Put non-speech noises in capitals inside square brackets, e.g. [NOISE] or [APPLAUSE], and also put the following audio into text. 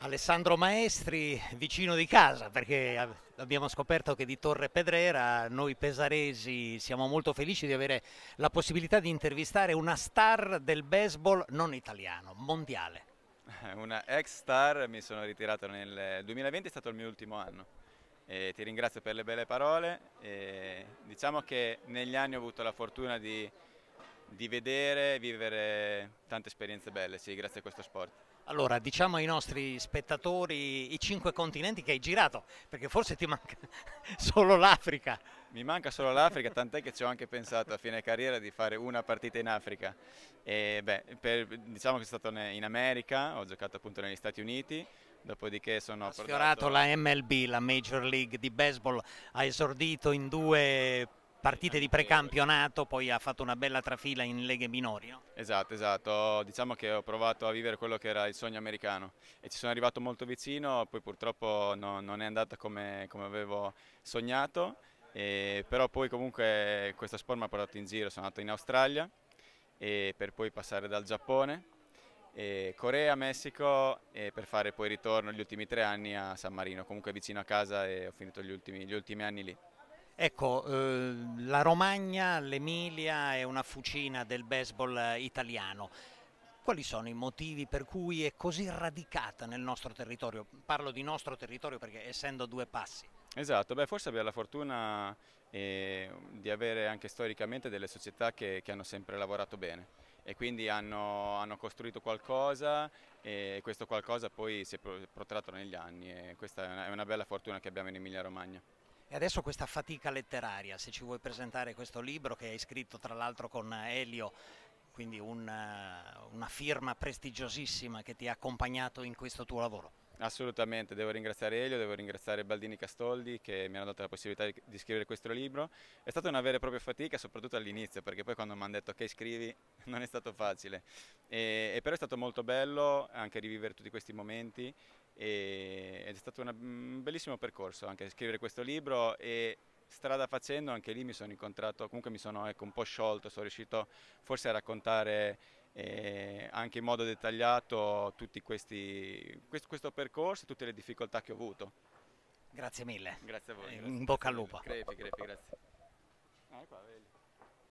Alessandro Maestri, vicino di casa, perché abbiamo scoperto che di Torre Pedrera noi pesaresi siamo molto felici di avere la possibilità di intervistare una star del baseball non italiano, mondiale. [LAUGHS] Una ex star, mi sono ritirato nel 2020, è stato il mio ultimo anno. E ti ringrazio per le belle parole. E diciamo che negli anni ho avuto la fortuna di di vedere e vivere tante esperienze belle, sì, grazie a questo sport. Allora, diciamo ai nostri spettatori i cinque continenti che hai girato, perché forse ti manca [LAUGHS] solo l'Africa. Mi manca solo l'Africa, tant'è che ci ho anche pensato a fine carriera di fare una partita in Africa. E, beh, per, diciamo che sono stato in America, ho giocato appunto negli Stati Uniti, Dopodiché sono ha sfiorato portato... la MLB, la Major League di Baseball, ha esordito in due partite di precampionato, poi ha fatto una bella trafila in leghe minori. No? Esatto, esatto, diciamo che ho provato a vivere quello che era il sogno americano e ci sono arrivato molto vicino, poi purtroppo no, non è andata come, come avevo sognato, e, però poi comunque questa sport mi ha portato in giro, sono andato in Australia per poi passare dal Giappone Corea, Messico e per fare poi ritorno gli ultimi tre anni a San Marino, comunque vicino a casa e ho finito gli ultimi, gli ultimi anni lì. Ecco, eh, la Romagna, l'Emilia è una fucina del baseball italiano. Quali sono i motivi per cui è così radicata nel nostro territorio? Parlo di nostro territorio perché essendo due passi. Esatto, beh, forse abbiamo la fortuna eh, di avere anche storicamente delle società che, che hanno sempre lavorato bene e quindi hanno, hanno, costruito qualcosa e questo qualcosa poi si è protratto negli anni e questa è una, è una bella fortuna che abbiamo in Emilia Romagna. E adesso questa fatica letteraria, se ci vuoi presentare questo libro che hai scritto tra l'altro con Elio, quindi una, eh, una firma prestigiosissima che ti ha accompagnato in questo tuo lavoro. Assolutamente, devo ringraziare Elio, devo ringraziare Baldini Castoldi che mi hanno dato la possibilità di, scrivere questo libro. È stata una vera e propria fatica, soprattutto all'inizio, perché poi quando mi hanno detto che okay, scrivi [LAUGHS] non è stato facile. E, e però è stato molto bello anche rivivere tutti questi momenti e, ed è stato una, un bellissimo percorso anche scrivere questo libro e strada facendo anche lì mi sono incontrato, comunque mi sono ecco, un po' sciolto, sono riuscito forse a raccontare eh, anche in modo dettagliato tutti questi, questo, questo percorso e tutte le difficoltà che ho avuto. Grazie mille. Grazie a voi. Eh, grazie. In bocca al lupo. Crepi, crepi, grazie. Ah, qua, vedi.